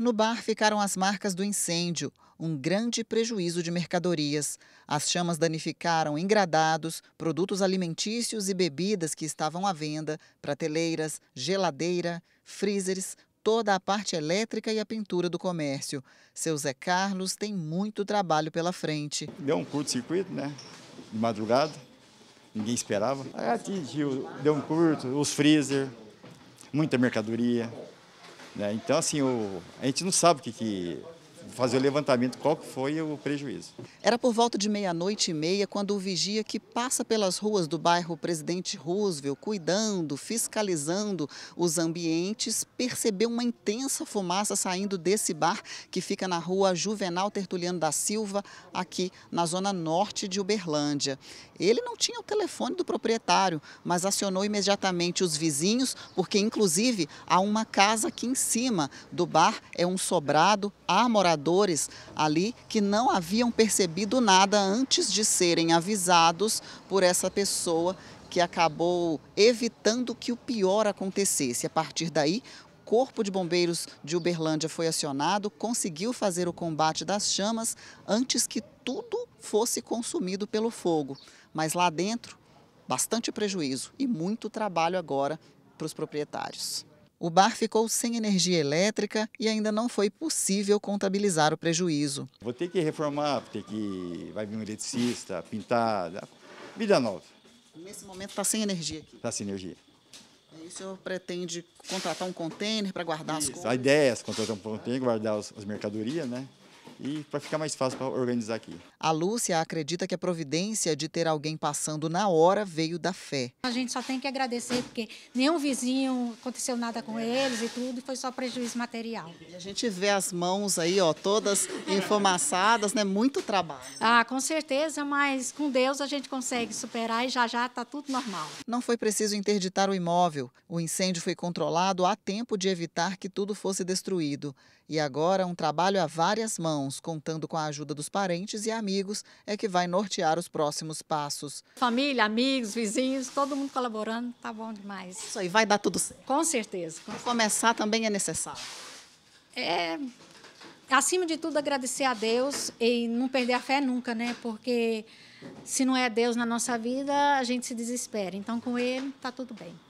No bar ficaram as marcas do incêndio, um grande prejuízo de mercadorias. As chamas danificaram engradados, produtos alimentícios e bebidas que estavam à venda, prateleiras, geladeira, freezers, toda a parte elétrica e a pintura do comércio. Seu Zé Carlos tem muito trabalho pela frente. Deu um curto-circuito, né? De madrugada, ninguém esperava. Aí atingiu, deu um curto, os freezer, muita mercadoria. Né? Então, assim, o, a gente não sabe o que, que fazer o levantamento qual foi o prejuízo. Era por volta de meia-noite e meia quando o vigia que passa pelas ruas do bairro Presidente Roosevelt, cuidando, fiscalizando os ambientes, percebeu uma intensa fumaça saindo desse bar que fica na rua Juvenal Tertuliano da Silva, aqui na zona norte de Uberlândia. Ele não tinha o telefone do proprietário, mas acionou imediatamente os vizinhos, porque inclusive há uma casa aqui em cima do bar, é um sobrado, há moradores moradores ali que não haviam percebido nada antes de serem avisados por essa pessoa que acabou evitando que o pior acontecesse. A partir daí, o Corpo de Bombeiros de Uberlândia foi acionado, conseguiu fazer o combate das chamas antes que tudo fosse consumido pelo fogo. Mas lá dentro, bastante prejuízo e muito trabalho agora para os proprietários. O bar ficou sem energia elétrica e ainda não foi possível contabilizar o prejuízo. Vou ter que reformar, vou ter que. vai vir um eletricista, pintar, vida nova. Nesse momento está sem energia aqui. Está sem energia. E o senhor pretende contratar um container para guardar Isso, as coisas? A ideia é contratar um container, guardar as, as mercadorias, né? e para ficar mais fácil para organizar aqui. A Lúcia acredita que a providência de ter alguém passando na hora veio da fé. A gente só tem que agradecer porque nenhum vizinho aconteceu nada com eles e tudo, foi só prejuízo material. E a gente vê as mãos aí, ó, todas enfomaçadas, né? Muito trabalho. Ah, com certeza, mas com Deus a gente consegue superar e já já está tudo normal. Não foi preciso interditar o imóvel. O incêndio foi controlado a tempo de evitar que tudo fosse destruído. E agora um trabalho a várias mãos contando com a ajuda dos parentes e amigos, é que vai nortear os próximos passos. Família, amigos, vizinhos, todo mundo colaborando, tá bom demais. Isso aí vai dar tudo certo. Com certeza. Com certeza. Começar também é necessário. É, acima de tudo, agradecer a Deus e não perder a fé nunca, né? Porque se não é Deus na nossa vida, a gente se desespera. Então, com Ele, tá tudo bem.